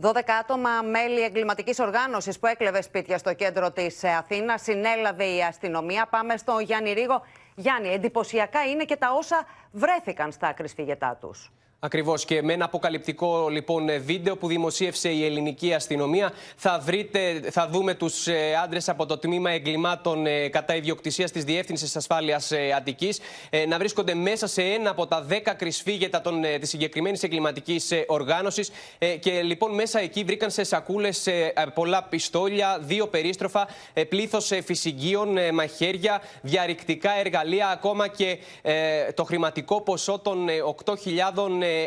12 άτομα, μέλη εγκληματικής οργάνωσης που έκλεβε σπίτια στο κέντρο της Αθήνας, συνέλαβε η αστυνομία. Πάμε στο Γιάννη Ρίγο. Γιάννη, εντυπωσιακά είναι και τα όσα βρέθηκαν στα ακρισφυγετά τους. του. Ακριβώς και με ένα αποκαλυπτικό λοιπόν βίντεο που δημοσίευσε η ελληνική αστυνομία. Θα, βρείτε, θα δούμε τους ε, άντρες από το τμήμα εγκλημάτων ε, κατά ιδιοκτησίας της Διεύθυνσης Ασφάλειας ε, Αττικής να βρίσκονται μέσα σε ένα από τα 10 κρυσφύγετα της συγκεκριμένης εγκληματικής οργάνωση. Και λοιπόν μέσα εκεί βρήκαν σε σακούλες πολλά πιστόλια, δύο περίστροφα, πλήθο φυσικίων, μαχαίρια, διαρρηκτικά εργαλεία, ακόμα και το χρηματικό ποσό των 8.000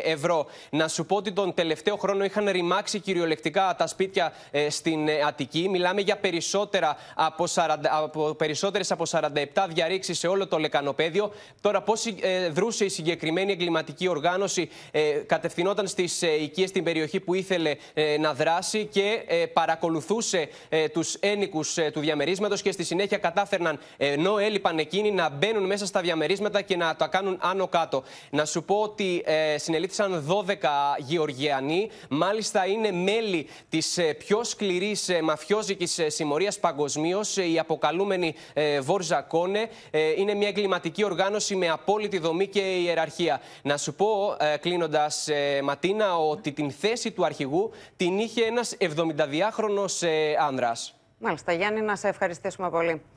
ευρώ. Να σου πω ότι τον τελευταίο χρόνο είχαν ρημάξει κυριολεκτικά τα σπίτια ε, στην ε, Αττική. Μιλάμε για περισσότερα από, 40, από περισσότερες από 47 διαρρήξεις σε όλο το λεκανοπέδιο. Τώρα πώς ε, δρούσε η συγκεκριμένη εγκληματική οργάνωση κατευθυνόταν στις οικίες στην περιοχή που ήθελε να δράσει και παρακολουθούσε τους ένικους του διαμερίσματος και στη συνέχεια κατάφερναν ενώ έλειπαν εκείνοι να μπαίνουν μέσα στα διαμερίσματα και να τα κάνουν άνω κάτω. Να σου πω ότι συνελήφθησαν 12 Γεωργιανοί. Μάλιστα είναι μέλη της ε, πιο σκληρής ε, μαφιόζικης ε, συμμορίας παγκοσμίως, η αποκαλούμενη Βόρζα Κόνε. Είναι μια εγκληματική οργάνωση με απόλυτη δομή και ιεραρχία. Να σου πω, κλείνοντα, Ματίνα, ότι την θέση του αρχηγού την είχε ένας 72χρονο άνδρας. Μάλιστα, Γιάννη, να σε ευχαριστήσουμε πολύ.